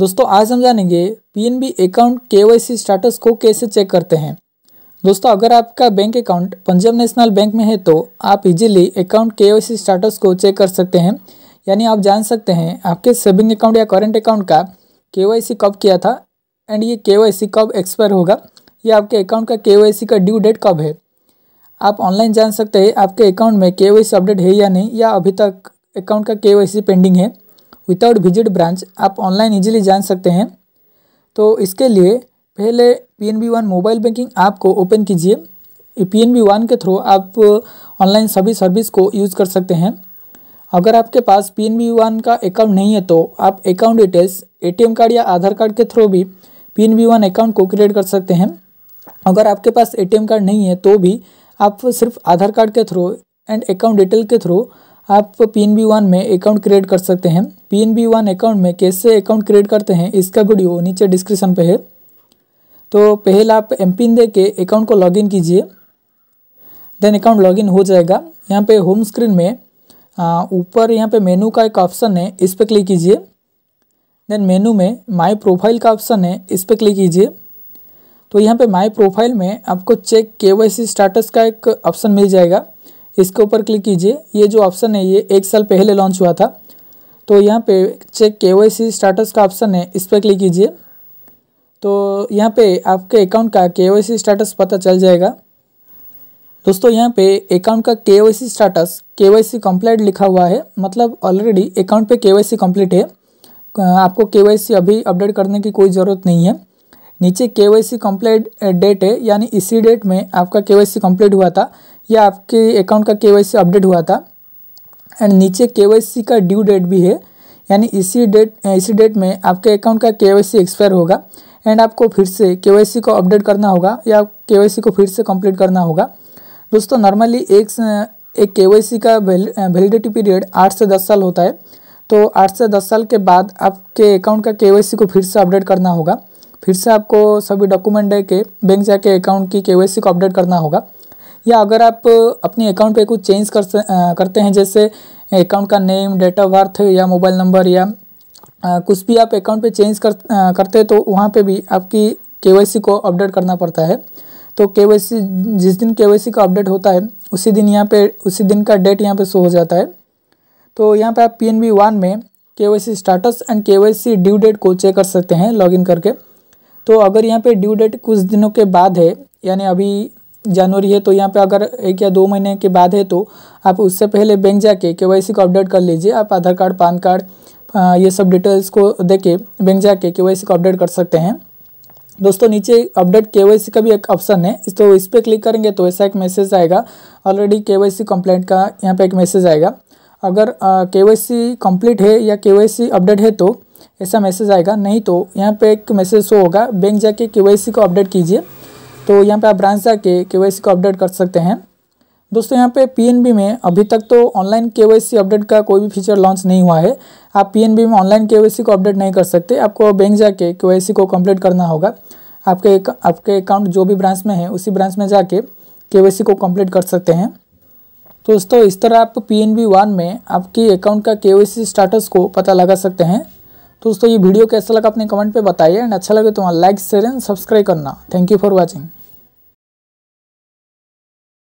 दोस्तों आज हम जानेंगे पीएनबी अकाउंट केवाईसी स्टेटस को कैसे चेक करते हैं दोस्तों अगर आपका बैंक अकाउंट पंजाब नेशनल बैंक में है तो आप इजीली अकाउंट केवाईसी स्टेटस को चेक कर सकते हैं यानी आप जान सकते हैं आपके सेविंग अकाउंट या करंट अकाउंट का केवाईसी कब किया था एंड ये केवाईसी कब एक्सपायर होगा या आपके अकाउंट का के का ड्यू डेट कब है आप ऑनलाइन जान सकते हैं आपके अकाउंट में के अपडेट है या नहीं या अभी तक अकाउंट का के पेंडिंग है विदाउट विजिट ब्रांच आप ऑनलाइन इजीली जान सकते हैं तो इसके लिए पहले P N B one mobile banking app को ओपन कीजिए पी एन बी वन के थ्रू आप ऑनलाइन सभी सर्विस को यूज़ कर सकते हैं अगर आपके पास पी एन बी वन का अकाउंट नहीं है तो आप account details A T M card या आधार कार्ड के थ्रू भी P N B one account को क्रिएट कर सकते हैं अगर आपके पास ए टी एम कार्ड नहीं है तो भी आप सिर्फ आधार कार्ड के थ्रू एंड अकाउंट डिटेल के थ्रू आप पी एन बी वन में अकाउंट क्रिएट कर सकते हैं P N B one account में कैसे अकाउंट क्रिएट करते हैं इसका वीडियो नीचे डिस्क्रिप्शन पे है तो पहले आप एम पिन दे के अकाउंट को लॉगिन कीजिए देन अकाउंट लॉगिन हो जाएगा यहाँ पे होम स्क्रीन में ऊपर यहाँ पे मेनू का एक ऑप्शन है इस पर क्लिक कीजिए देन मेनू में माई प्रोफाइल का ऑप्शन है इस पर क्लिक कीजिए तो यहाँ पे माई प्रोफाइल में आपको चेक के वाई सी स्टाटस का एक ऑप्शन मिल जाएगा इसके ऊपर क्लिक कीजिए ये जो ऑप्शन है ये एक साल पहले लॉन्च हुआ था तो यहाँ पे चेक के वाई सी का ऑप्शन है इस पर क्लिक कीजिए तो यहाँ पे आपके अकाउंट का के वाई सी पता चल जाएगा दोस्तों यहाँ पे अकाउंट का K Y C status K Y C लिखा हुआ है मतलब ऑलरेडी अकाउंट पे के वाई सी कम्प्लीट है आपको के वाई सी अभी अपडेट करने की कोई ज़रूरत नहीं है नीचे के वाई सी डेट है यानी इसी डेट में आपका के वाई सी कम्प्लीट हुआ था या आपके अकाउंट का के अपडेट हुआ था एंड नीचे के का ड्यू डेट भी है यानी इसी डेट इसी डेट में आपके अकाउंट का के एक्सपायर होगा एंड आपको फिर से के को अपडेट करना होगा या के को फिर से कंप्लीट करना होगा दोस्तों नॉर्मली एक एक के का वैलिडिटी पीरियड आठ से दस साल होता है तो आठ से दस साल के बाद आपके अकाउंट का के को फिर से अपडेट करना होगा फिर से आपको सभी डॉक्यूमेंट दे के बैंक जाके अकाउंट की के को अपडेट करना होगा या अगर आप अपने अकाउंट पे कुछ चेंज कर करते हैं जैसे अकाउंट का नेम डेट ऑफ बर्थ या मोबाइल नंबर या आ, कुछ भी आप अकाउंट पे चेंज कर आ, करते हैं तो वहाँ पे भी आपकी के को अपडेट करना पड़ता है तो के जिस दिन के का अपडेट होता है उसी दिन यहाँ पे उसी दिन का डेट यहाँ पे शो हो जाता है तो यहाँ पे आप पी एन बी वन में K status and K due date को चेक कर सकते हैं लॉगिन करके तो अगर यहाँ पे ड्यू डेट कुछ दिनों के बाद है यानी अभी जनवरी है तो यहाँ पे अगर एक या दो महीने के बाद है तो आप उससे पहले बैंक जाके के वाई को अपडेट कर लीजिए आप आधार कार्ड पान कार्ड ये सब डिटेल्स को देके बैंक जाके के वाई को अपडेट कर सकते हैं दोस्तों नीचे अपडेट के का भी एक ऑप्शन है तो इस पर क्लिक करेंगे तो ऐसा एक मैसेज आएगा ऑलरेडी के वाई कंप्लेंट का यहाँ पर एक मैसेज आएगा अगर के वाई कंप्लीट है या के वाई अपडेट है तो ऐसा मैसेज आएगा नहीं तो यहाँ पे एक मैसेज शो होगा बैंक जाके के को अपडेट कीजिए तो यहाँ पे आप ब्रांच जाके के वाई को अपडेट कर सकते हैं दोस्तों यहाँ पे पीएनबी में अभी तक तो ऑनलाइन केवाईसी अपडेट का कोई भी फीचर लॉन्च नहीं हुआ है आप पीएनबी में ऑनलाइन केवाईसी को अपडेट नहीं कर सकते आपको बैंक जाके केवाईसी को कम्प्लीट करना होगा आपके आपके अकाउंट जो भी ब्रांच में है उसी ब्रांच में जाके केवाईसी को कम्प्लीट कर सकते हैं तो दोस्तों इस तरह आप पी एन में आपके अकाउंट का के स्टाटस को पता लगा सकते हैं दोस्तों ये वीडियो कैसा लगा अपने कमेंट पे बताइए एंड अच्छा लगे तो वहाँ लाइक शेयर एंड सब्सक्राइब करना थैंक यू फॉर वॉचिंग